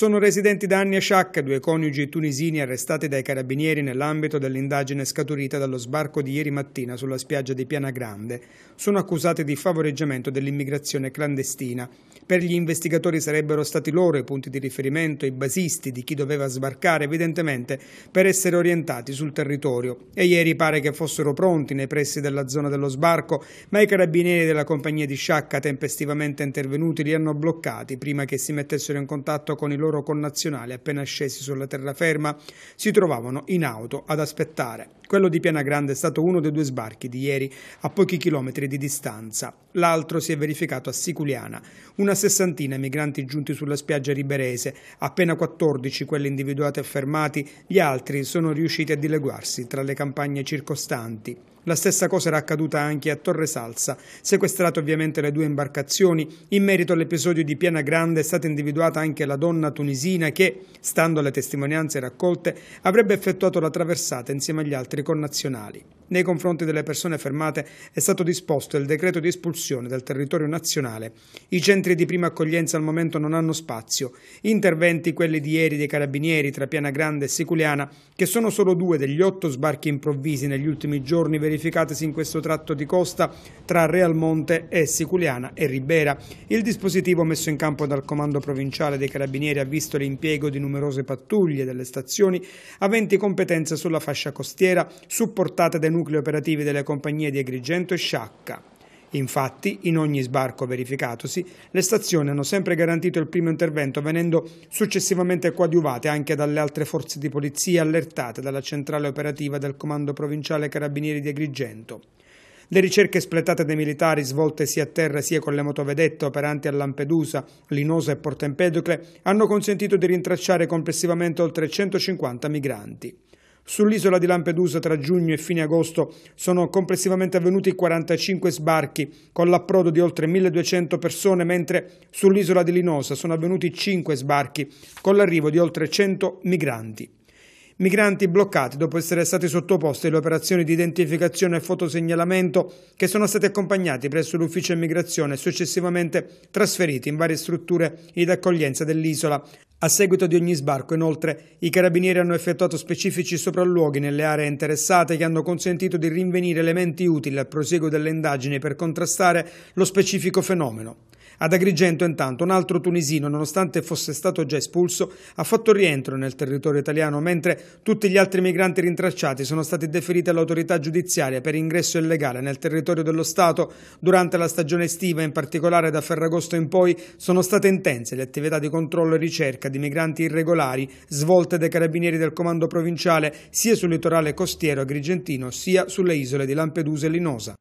Sono residenti da anni a Sciacca, due coniugi tunisini arrestati dai carabinieri nell'ambito dell'indagine scaturita dallo sbarco di ieri mattina sulla spiaggia di Piana Grande. Sono accusati di favoreggiamento dell'immigrazione clandestina. Per gli investigatori sarebbero stati loro i punti di riferimento, i basisti di chi doveva sbarcare, evidentemente per essere orientati sul territorio. E ieri pare che fossero pronti nei pressi della zona dello sbarco, ma i carabinieri della compagnia di Sciacca, tempestivamente intervenuti, li hanno bloccati prima che si mettessero in contatto con i loro loro connazionali appena scesi sulla terraferma si trovavano in auto ad aspettare. Quello di Piana Grande è stato uno dei due sbarchi di ieri a pochi chilometri di distanza. L'altro si è verificato a Siculiana. Una sessantina di migranti giunti sulla spiaggia riberese, appena 14 quelli individuati e fermati, gli altri sono riusciti a dileguarsi tra le campagne circostanti. La stessa cosa era accaduta anche a Torre Salsa, sequestrate ovviamente le due imbarcazioni. In merito all'episodio di Piana Grande è stata individuata anche la donna tunisina che, stando alle testimonianze raccolte, avrebbe effettuato la traversata insieme agli altri altri connazionali. Nei confronti delle persone fermate è stato disposto il decreto di espulsione dal territorio nazionale. I centri di prima accoglienza al momento non hanno spazio. Interventi quelli di ieri dei carabinieri tra Piana Grande e Siculiana, che sono solo due degli otto sbarchi improvvisi negli ultimi giorni verificatisi in questo tratto di costa tra Real Monte e Siculiana e Ribera. Il dispositivo messo in campo dal comando provinciale dei carabinieri ha visto l'impiego di numerose pattuglie delle stazioni aventi competenza sulla fascia costiera supportata dai nuclei operativi delle compagnie di Agrigento e Sciacca. Infatti, in ogni sbarco verificatosi, le stazioni hanno sempre garantito il primo intervento, venendo successivamente coadiuvate anche dalle altre forze di polizia allertate dalla centrale operativa del Comando Provinciale Carabinieri di Agrigento. Le ricerche espletate dai militari svolte sia a terra sia con le motovedette operanti a Lampedusa, Linosa e Porto Empedocle hanno consentito di rintracciare complessivamente oltre 150 migranti. Sull'isola di Lampedusa tra giugno e fine agosto sono complessivamente avvenuti 45 sbarchi, con l'approdo di oltre 1200 persone, mentre sull'isola di Linosa sono avvenuti 5 sbarchi, con l'arrivo di oltre 100 migranti migranti bloccati dopo essere stati sottoposti alle operazioni di identificazione e fotosegnalamento che sono stati accompagnati presso l'ufficio immigrazione e successivamente trasferiti in varie strutture ed accoglienza dell'isola. A seguito di ogni sbarco, inoltre, i carabinieri hanno effettuato specifici sopralluoghi nelle aree interessate che hanno consentito di rinvenire elementi utili al proseguo delle indagini per contrastare lo specifico fenomeno. Ad Agrigento, intanto, un altro tunisino, nonostante fosse stato già espulso, ha fatto rientro nel territorio italiano, mentre tutti gli altri migranti rintracciati sono stati deferiti all'autorità giudiziaria per ingresso illegale nel territorio dello Stato. Durante la stagione estiva, in particolare da Ferragosto in poi, sono state intense le attività di controllo e ricerca di migranti irregolari svolte dai carabinieri del comando provinciale sia sul litorale costiero agrigentino sia sulle isole di Lampedusa e Linosa.